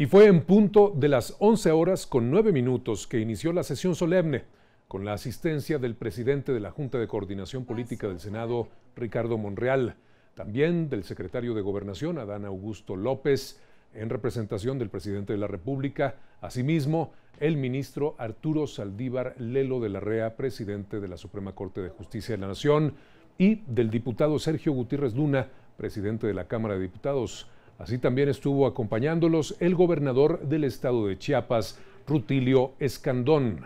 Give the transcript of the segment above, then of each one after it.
Y fue en punto de las 11 horas con 9 minutos que inició la sesión solemne, con la asistencia del presidente de la Junta de Coordinación Política del Senado, Ricardo Monreal, también del secretario de Gobernación, Adán Augusto López, en representación del presidente de la República, asimismo el ministro Arturo Saldívar Lelo de la Rea, presidente de la Suprema Corte de Justicia de la Nación, y del diputado Sergio Gutiérrez Luna, presidente de la Cámara de Diputados. Así también estuvo acompañándolos el gobernador del estado de Chiapas, Rutilio Escandón.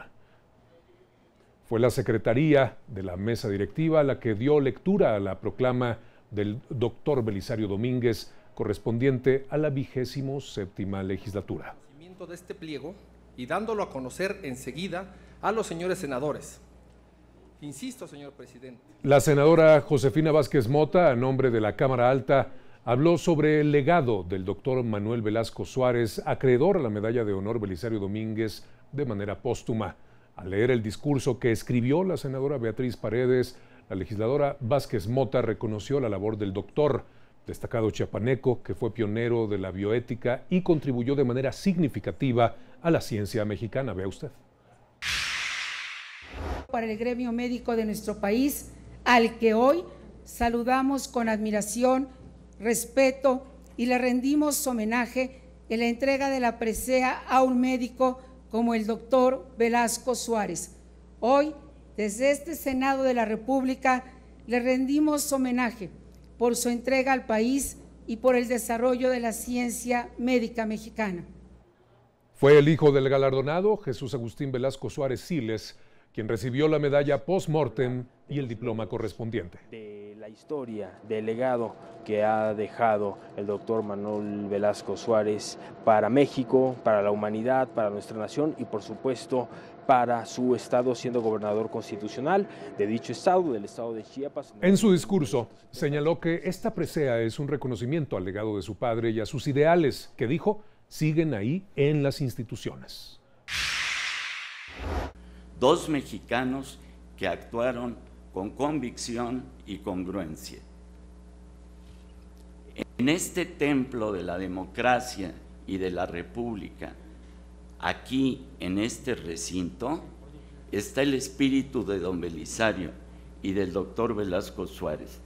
Fue la secretaría de la mesa directiva la que dio lectura a la proclama del doctor Belisario Domínguez correspondiente a la vigésimo séptima legislatura. De este pliego y dándolo a conocer enseguida a los señores senadores. Insisto, señor presidente. La senadora Josefina Vázquez Mota, a nombre de la Cámara Alta, habló sobre el legado del doctor Manuel Velasco Suárez, acreedor a la Medalla de Honor Belisario Domínguez de manera póstuma. Al leer el discurso que escribió la senadora Beatriz Paredes, la legisladora Vázquez Mota reconoció la labor del doctor, destacado chiapaneco que fue pionero de la bioética y contribuyó de manera significativa a la ciencia mexicana. Vea usted. Para el gremio médico de nuestro país, al que hoy saludamos con admiración respeto y le rendimos homenaje en la entrega de la presea a un médico como el doctor Velasco Suárez. Hoy, desde este Senado de la República, le rendimos homenaje por su entrega al país y por el desarrollo de la ciencia médica mexicana. Fue el hijo del galardonado, Jesús Agustín Velasco Suárez Siles, quien recibió la medalla post-mortem y el diploma correspondiente. De la historia, del legado que ha dejado el doctor Manuel Velasco Suárez para México, para la humanidad, para nuestra nación y por supuesto para su estado siendo gobernador constitucional de dicho estado, del estado de Chiapas. En su discurso señaló que esta presea es un reconocimiento al legado de su padre y a sus ideales, que dijo siguen ahí en las instituciones. Dos mexicanos que actuaron con convicción y congruencia. En este templo de la democracia y de la república, aquí en este recinto, está el espíritu de don Belisario y del doctor Velasco Suárez.